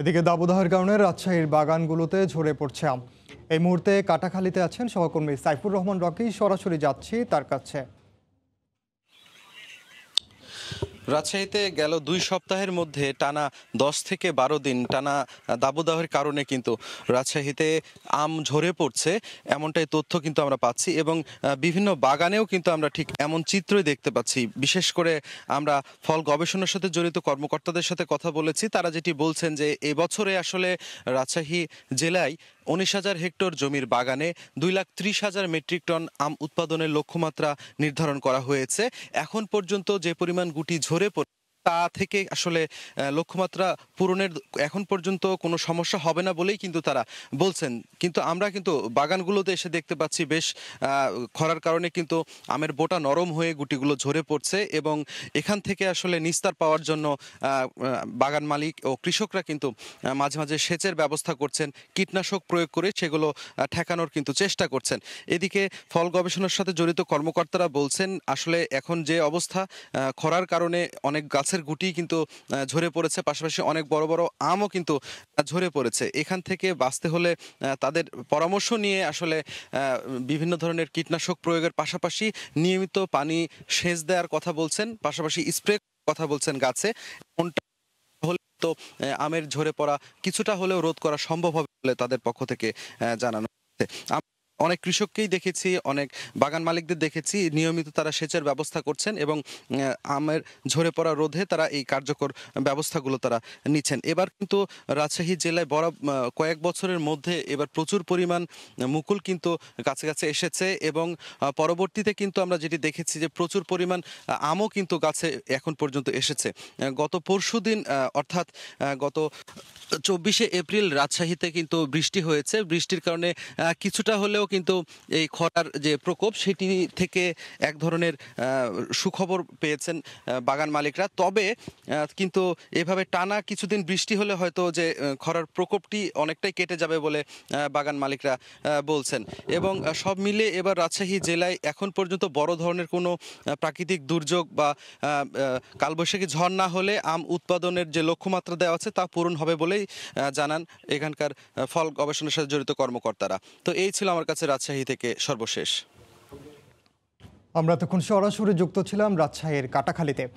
এদিকে দাবদাহের কারণে রাজশাহীর বাগানগুলোতে ঝরে পড়ছে আম এই মুহূর্তে কাটাখালীতে আছেন সহকর্মী সাইফুর রহমান রকি সরাসরি যাচ্ছি তার কাছে রাজশাহীতে গেল দুই সপ্তাহের মধ্যে টানা দশ থেকে বারো দিন টানা দাবদাহের কারণে কিন্তু রাজশাহীতে আম ঝরে পড়ছে এমনটাই তথ্য কিন্তু আমরা পাচ্ছি এবং বিভিন্ন বাগানেও কিন্তু আমরা ঠিক এমন চিত্রই দেখতে পাচ্ছি বিশেষ করে আমরা ফল গবেষণার সাথে জড়িত কর্মকর্তাদের সাথে কথা বলেছি তারা যেটি বলছেন যে এবছরে আসলে রাজশাহী জেলায় উনিশ হাজার হেক্টর জমির বাগানে দুই লাখ ত্রিশ হাজার মেট্রিক টন আম উৎপাদনের লক্ষ্যমাত্রা নির্ধারণ করা হয়েছে এখন পর্যন্ত যে পরিমাণ গুটি ঝরে তা থেকে আসলে লক্ষ্যমাত্রা পূরণের এখন পর্যন্ত কোনো সমস্যা হবে না বলেই কিন্তু তারা বলছেন কিন্তু আমরা কিন্তু বাগানগুলোতে এসে দেখতে পাচ্ছি বেশ খরার কারণে কিন্তু আমের বোটা নরম হয়ে গুটিগুলো ঝরে পড়ছে এবং এখান থেকে আসলে নিস্তার পাওয়ার জন্য বাগান মালিক ও কৃষকরা কিন্তু মাঝে মাঝে সেচের ব্যবস্থা করছেন কীটনাশক প্রয়োগ করে সেগুলো ঠেকানোর কিন্তু চেষ্টা করছেন এদিকে ফল গবেষণার সাথে জড়িত কর্মকর্তারা বলছেন আসলে এখন যে অবস্থা খরার কারণে অনেক গাছ গাছের গুটি কিন্তু ঝরে পড়েছে পাশাপাশি অনেক বড় বড় আমও কিন্তু ঝরে পড়েছে এখান থেকে বাঁচতে হলে তাদের পরামর্শ নিয়ে আসলে বিভিন্ন ধরনের কীটনাশক প্রয়োগের পাশাপাশি নিয়মিত পানি সেচ দেওয়ার কথা বলছেন পাশাপাশি স্প্রে কথা বলছেন গাছে হলে তো আমের ঝরে পড়া কিছুটা হলেও রোধ করা সম্ভব হবে বলে তাদের পক্ষ থেকে জানানো হয়েছে অনেক কৃষককেই দেখেছি অনেক বাগান মালিকদের দেখেছি নিয়মিত তারা সেচের ব্যবস্থা করছেন এবং আমের ঝরে পড়া রোধে তারা এই কার্যকর ব্যবস্থাগুলো তারা নিচ্ছেন এবার কিন্তু রাজশাহী জেলায় বড় কয়েক বছরের মধ্যে এবার প্রচুর পরিমাণ মুকুল কিন্তু গাছে গাছে এসেছে এবং পরবর্তীতে কিন্তু আমরা যেটি দেখেছি যে প্রচুর পরিমাণ আমও কিন্তু গাছে এখন পর্যন্ত এসেছে গত পরশু দিন অর্থাৎ গত চব্বিশে এপ্রিল রাজশাহীতে কিন্তু বৃষ্টি হয়েছে বৃষ্টির কারণে কিছুটা হলেও কিন্তু এই খরার যে প্রকোপ সেটি থেকে এক ধরনের সুখবর পেয়েছেন বাগান মালিকরা তবে কিন্তু এভাবে টানা কিছুদিন বৃষ্টি হলে হয়তো যে খরার প্রকোপটি অনেকটাই কেটে যাবে বলে বাগান মালিকরা বলছেন এবং সব মিলে এবার রাজশাহী জেলায় এখন পর্যন্ত বড় ধরনের কোনো প্রাকৃতিক দুর্যোগ বা কালবৈশাখী ঝড় না হলে আম উৎপাদনের যে লক্ষ্যমাত্রা দেওয়া আছে তা পূরণ হবে বলেই জানান এখানকার ফল গবেষণার সাথে জড়িত কর্মকর্তারা তো এই ছিল আমার কাছে আছে রাজশাহী থেকে সর্বশেষ আমরা তখন সরাসরি যুক্ত ছিলাম রাজশাহীর কাটাখালীতে